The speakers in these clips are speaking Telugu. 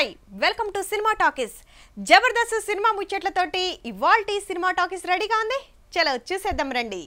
hi welcome to cinema talkies Jabardasth cinema ముచ్చట్లతోటి ఇవాల్టి సినిమా టాకీస్ రెడీగా ఉంది చలో చూసేద్దాం రండి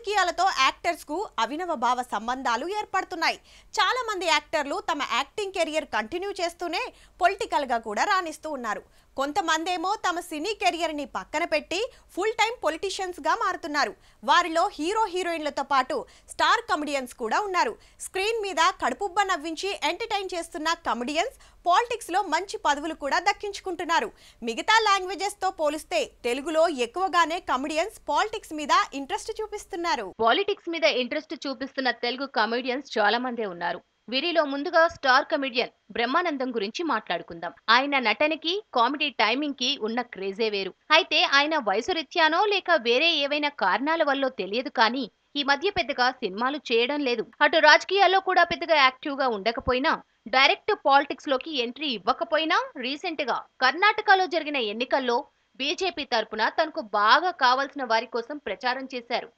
రాజకీయాలతో యాక్టర్స్ కు అవినవ భావ సంబంధాలు ఏర్పడుతున్నాయి చాలా మంది యాక్టర్లు తమ యాక్టింగ్ కెరియర్ కంటిన్యూ చేస్తూనే పొలిటికల్ గా కూడా రాణిస్తూ ఉన్నారు కొంతమంది ఏమో తమ సినీ కెరియర్ ని పక్కన పెట్టి ఫుల్ టైం పొలిటీషియన్స్ గా మారుతున్నారు వారిలో హీరో హీరోయిన్లతో పాటు స్టార్ కమెడియన్స్ కూడా ఉన్నారు స్క్రీన్ మీద కడుపుబ్బ నవ్వించి ఎంటర్టైన్ చేస్తున్న కమెడియన్స్ పాలిటిక్స్లో మంచి పదవులు కూడా దక్కించుకుంటున్నారు మిగతా లాంగ్వేజెస్తో పోలిస్తే తెలుగులో ఎక్కువగానే కమెడియన్స్ పాలిటిక్స్ మీద ఇంట్రెస్ట్ చూపిస్తున్నారు పాలిటిక్స్ మీద ఇంట్రెస్ట్ చూపిస్తున్న తెలుగు కమెడియన్స్ చాలా మందే ఉన్నారు వీరిలో ముందుగా స్టార్ కమెడియన్ బ్రహ్మానందం గురించి మాట్లాడుకుందాం ఆయన నటనకి కామెడీ టైమింగ్ కి ఉన్న క్రేజే వేరు అయితే ఆయన వయసు రీత్యానో లేక వేరే ఏవైనా కారణాల వల్ల తెలియదు కానీ ఈ మధ్య పెద్దగా సినిమాలు చేయడం లేదు అటు రాజకీయాల్లో కూడా పెద్దగా యాక్టివ్ గా ఉండకపోయినా డైరెక్ట్ పాలిటిక్స్ లోకి ఎంట్రీ ఇవ్వకపోయినా రీసెంట్ గా కర్ణాటకలో జరిగిన ఎన్నికల్లో బీజేపీ తరపున తనకు బాగా కావాల్సిన వారి కోసం ప్రచారం చేశారు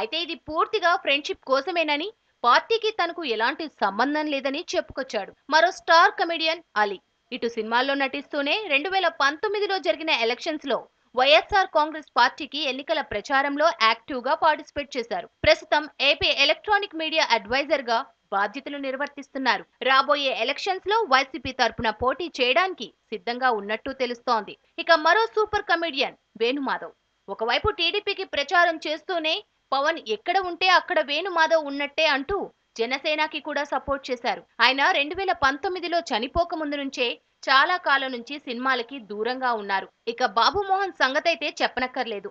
అయితే ఇది పూర్తిగా ఫ్రెండ్షిప్ కోసమేనని పార్టీకి తనకు ఎలాంటి సంబంధం లేదని చెప్పుకొచ్చాడు మరో స్టార్ కమెడియన్ అలీ ఇటు సినిమాల్లో నటిస్తూనే రెండు వేల పంతొమ్మిదిలో జరిగిన ఎలక్షన్స్ లో వైఎస్ఆర్ కాంగ్రెస్ పార్టీకి ఎన్నికల ప్రచారంలో యాక్టివ్ గా పార్టిసిపేట్ చేశారు ప్రస్తుతం ఏపీ ఎలక్ట్రానిక్ మీడియా అడ్వైజర్ గా బాధ్యతలు నిర్వర్తిస్తున్నారు రాబోయే ఎలక్షన్స్ లో వైసీపీ తరపున పోటీ చేయడానికి సిద్ధంగా ఉన్నట్టు తెలుస్తోంది ఇక మరో సూపర్ కమెడియన్ వేణుమాధవ్ ఒకవైపు టీడీపీకి ప్రచారం చేస్తూనే పవన్ ఎక్కడ ఉంటే అక్కడ వేణుమాధవ్ ఉన్నట్టే అంటూ జనసేనకి కూడా సపోర్ట్ చేశారు ఆయన రెండు వేల పంతొమ్మిదిలో చనిపోక ముందు నుంచే చాలా కాలం నుంచి సినిమాలకి దూరంగా ఉన్నారు ఇక బాబుమోహన్ సంగతి అయితే చెప్పనక్కర్లేదు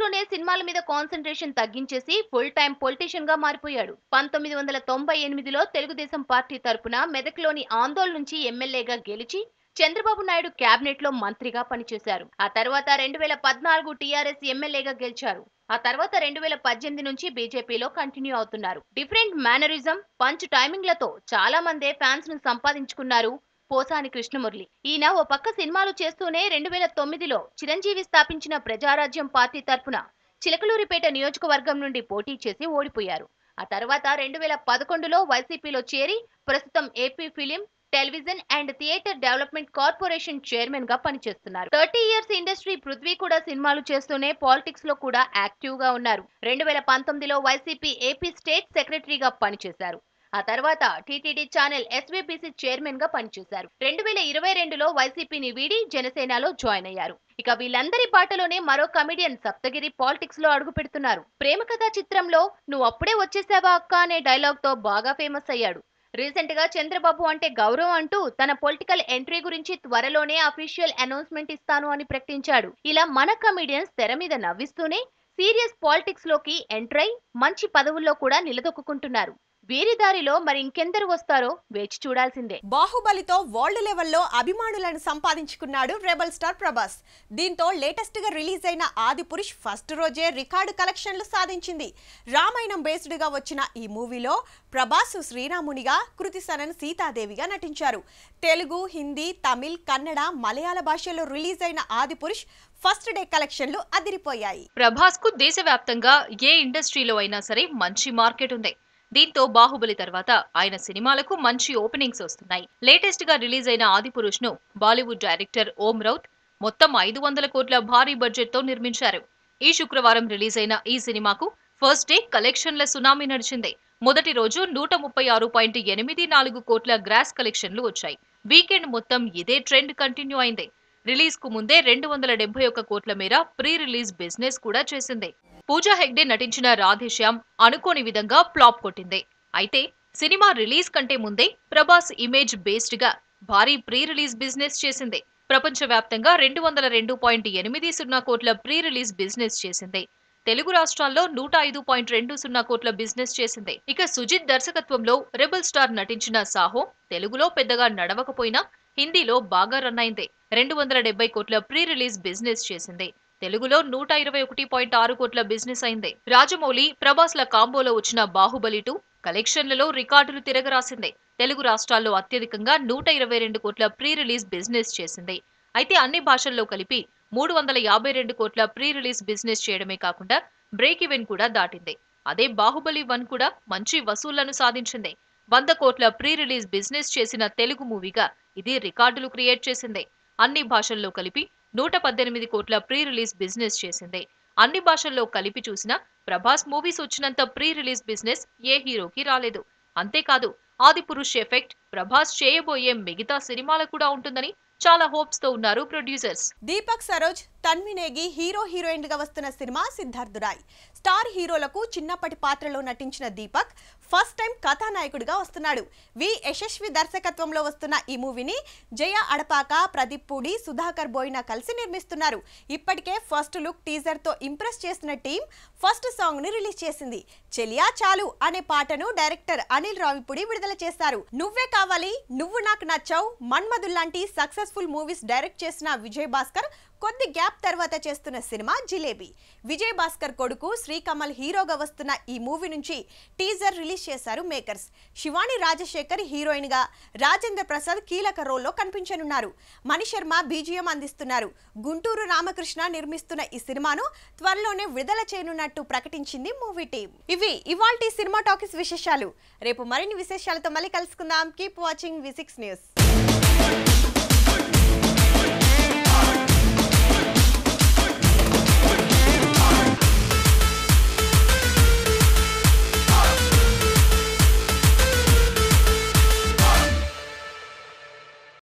లోనే సినిమాల మీద కాన్సన్ట్రేషన్ తగ్గించేసి ఫుల్ టైం పొలిటీషియన్ గా మారిపోయాడు పంతొమ్మిది వందల తొంభై ఎనిమిదిలో తెలుగుదేశం పార్టీ తరపున మెదక్లోని ఆందోళన నుంచి ఎమ్మెల్యేగా గెలిచి చంద్రబాబు నాయుడు కేబినెట్ లో మంత్రిగా పనిచేశారు ఆ తర్వాత రెండు వేల పద్నాలుగు టీఆర్ఎస్ ఎమ్మెల్యేగా గెలిచారు ఆ తర్వాత రెండు వేల పద్దెనిమిది నుంచి బీజేపీలో కంటిన్యూ అవుతున్నారు డిఫరెంట్ మేనరిజం పంచ్ టైమింగ్లతో చాలా మందే ఫ్యాన్స్ ను సంపాదించుకున్నారు పోసాని కృష్ణమురళి ఈయన ఓ పక్క సినిమాలు చేస్తూనే రెండు వేల తొమ్మిదిలో చిరంజీవి స్థాపించిన ప్రజారాజ్యం పార్టీ తరఫున చిలకలూరిపేట నియోజకవర్గం నుండి పోటీ చేసి ఓడిపోయారు ఆ తర్వాత రెండు వేల పదకొండులో వైసీపీలో చేరి ప్రస్తుతం AP film television and theatre development corporation chairman గా పనిచేస్తున్నారు థర్టీ ఇయర్స్ ఇండస్ట్రీ పృథ్వీ కూడా సినిమాలు చేస్తూనే పాలిటిక్స్ లో కూడా యాక్టివ్ గా ఉన్నారు రెండు వేల పంతొమ్మిదిలో వైసీపీ ఏపీ స్టేట్ సెక్రటరీగా పనిచేశారు ఆ తర్వాత టీటీడీ ఛానల్ ఎస్వీపీసీ చైర్మన్ గా పనిచేశారు రెండు వేల ఇరవై రెండులో వైసీపీని వీడి జనసేనలో జాయిన్ అయ్యారు ఇక వీళ్ళందరి బాటలోనే మరో కమెడియన్ సప్తగిరి పాలిటిక్స్ లో అడుగు పెడుతున్నారు ప్రేమ కథ చిత్రంలో నువ్వు అప్పుడే వచ్చేసావా అక్క అనే డైలాగ్ తో బాగా ఫేమస్ అయ్యాడు రీసెంట్ గా చంద్రబాబు అంటే గౌరవం అంటూ తన పొలిటికల్ ఎంట్రీ గురించి త్వరలోనే అఫీషియల్ అనౌన్స్మెంట్ ఇస్తాను అని ప్రకటించాడు ఇలా మన కమెడియన్స్ తెర మీద నవ్విస్తూనే సీరియస్ పాలిటిక్స్ లోకి ఎంట్రై మంచి పదవుల్లో కూడా నిలదొక్కుంటున్నారు వీరి దారిలో మరి ఇంకెందరు వస్తారో వేచి చూడాల్సిందే బాహుబలితో వరల్డ్ లెవెల్లో అభిమానులను సంపాదించుకున్నాడు రెబల్ స్టార్ ప్రభాస్ దీంతో లేటెస్ట్ గా రిలీజ్ అయిన ఆది పురుష్ ఫస్ట్ రోజే రికార్డు కలెక్షన్లు సాధించింది రామాయణం బేస్డ్ గా వచ్చిన ఈ మూవీలో ప్రభాస్ శ్రీరామునిగా కృతిసనన్ సీతాదేవిగా నటించారు తెలుగు హిందీ తమిళ్ కన్నడ మలయాళ భాషలో రిలీజ్ అయిన ఆది పురుష్ ఫస్ట్ డే కలెక్షన్లు అదిరిపోయాయి ప్రభాస్ కు దేశవ్యాప్తంగా ఏ ఇండస్ట్రీలో అయినా సరే మంచి మార్కెట్ ఉంది దీంతో బాహుబలి తర్వాత ఆయన సినిమాలకు మంచి ఓపెనింగ్స్ వస్తున్నాయి లేటెస్ట్ గా రిలీజ్ అయిన ఆదిపురుష్ ను బాలీవుడ్ డైరెక్టర్ ఓం రౌత్ మొత్తం ఐదు వందల కోట్ల భారీ బడ్జెట్ తో నిర్మించారు ఈ శుక్రవారం రిలీజ్ అయిన ఈ సినిమాకు ఫస్ట్ డే కలెక్షన్ల సునామీ నడిచింది మొదటి రోజు నూట ముప్పై ఆరు పాయింట్ ఎనిమిది నాలుగు కోట్ల గ్రాస్ కలెక్షన్లు వచ్చాయి వీకెండ్ మొత్తం ఇదే ట్రెండ్ కంటిన్యూ అయింది రిలీజ్ కు ముందే రెండు వందల డెబ్బై ఒక్క కోట్ల మేర ప్రీ రిలీజ్ బిజినెస్ కూడా చేసింది పూజా హెగ్డే నటించిన రాధేశ్యామ్ అనుకోని విధంగా ఫ్లాప్ కొట్టింది అయితే సినిమా రిలీజ్ కంటే ముందే ప్రభాస్ ఇమేజ్ బేస్డ్ గా భారీ ప్రీ రిలీజ్ బిజినెస్ చేసింది ప్రపంచవ్యాప్తంగా రెండు వందల రెండు పాయింట్ ఎనిమిది సున్నా కోట్ల ప్రీ రిలీజ్ బిజినెస్ చేసింది తెలుగు రాష్ట్రాల్లో నూట ఐదు పాయింట్ రెండు సున్నా కోట్ల బిజినెస్ చేసింది ఇక సుజిత్ దర్శకత్వంలో రెబల్ స్టార్ నటించిన సాహో తెలుగులో పెద్దగా నడవకపోయినా హిందీలో బాగా రన్ అయింది రెండు వందల డెబ్బై కోట్ల ప్రీ రిలీజ్ బిజినెస్ చేసింది తెలుగులో నూట ఇరవై ఒకటి పాయింట్ ఆరు కోట్ల బిజినెస్ అయింది రాజమౌళి ప్రభాస్ల కాంబోలో వచ్చిన బాహుబలి టూ కలెక్షన్లలో రికార్డులు తిరగరాసింది తెలుగు రాష్ట్రాల్లో అత్యధికంగా నూట ఇరవై రెండు కోట్ల ప్రీ రిలీజ్ బిజినెస్ చేసింది అయితే అన్ని భాషల్లో కలిపి మూడు వందల యాభై రెండు కోట్ల ప్రీ రిలీజ్ బిజినెస్ చేయడమే కాకుండా బ్రేక్ ఈవెన్ కూడా దాటింది అదే బాహుబలి వన్ కూడా మంచి వసూళ్లను సాధించింది వంద కోట్ల ప్రీ రిలీజ్ బిజినెస్ చేసిన తెలుగు మూవీగా ఇది రికార్డులు క్రియేట్ చేసింది అన్ని భాషల్లో కలిపి నూట పద్దెనిమిది కోట్ల ప్రీ రిలీజ్ బిజినెస్ చేసింది అన్ని భాషల్లో కలిపి చూసినా ప్రభాస్ మూవీస్ వచ్చినంత ప్రీ రిలీజ్ బిజినెస్ ఏ హీరోకి రాలేదు అంతేకాదు ఆది పురుష్ ఎఫెక్ట్ ప్రభాస్ చేయబోయే మిగతా సినిమాలకు కూడా ఉంటుందని చాలా హోప్స్ తో ఉన్నారు producers Deepak Saroj తన్వినేగి hero heroine గా వస్తున్న సినిమా సిద్ధార్థురాయ్ స్టార్ హీరోలకు చిన్నప్పటి పాత్రలో నటించిన దీపక్ ఫస్ట్ టైం కథానాయకుడిగా వస్తున్నాడు వి యశస్వి దర్శకత్వంలో వస్తున్న ఈ మూవీని జయ అడపాక ప్రదీప్ పూడి సుధాకర్ బోయిన కలిసి నిర్మిస్తున్నారు ఇప్పటికే ఫస్ట్ లుక్ టీజర్తో ఇంప్రెస్ చేసిన టీం ఫస్ట్ సాంగ్ని రిలీజ్ చేసింది చెలియా చాలు అనే పాటను డైరెక్టర్ అనిల్ రావిపూడి విడుదల చేశారు నువ్వే కావాలి నువ్వు నాకు నచ్చావు మన్మధుల్ లాంటి సక్సెస్ఫుల్ మూవీస్ డైరెక్ట్ చేసిన విజయ్ భాస్కర్ కొద్ది గ్యాప్ తర్వాత చేస్తున్న సినిమా జిలేబీ విజయ్ భాస్కర్ కొడుకు శ్రీకమల్ హీరోగా వస్తున్న ఈ మూవీ నుంచి టీజర్ రిలీజ్ చేశారు మేకర్స్ శివాణి రాజశేఖర్ హీరోయిన్ గా రాజేంద్ర ప్రసాద్ కీలక రోల్లో కనిపించనున్నారు మణిశర్మ బీజిఎం అందిస్తున్నారు గుంటూరు రామకృష్ణ నిర్మిస్తున్న ఈ సినిమాను త్వరలోనే విడుదల చేయనున్నట్టు ప్రకటించింది మూవీ టీం ఇవి ఇవాల్టి సినిమా టాకీస్ విశేషాలు రేపు మరిన్ని విశేషాలతో మళ్ళీ కలుసుకుందాం కీప్ వాచింగ్ విసిక్స్ న్యూస్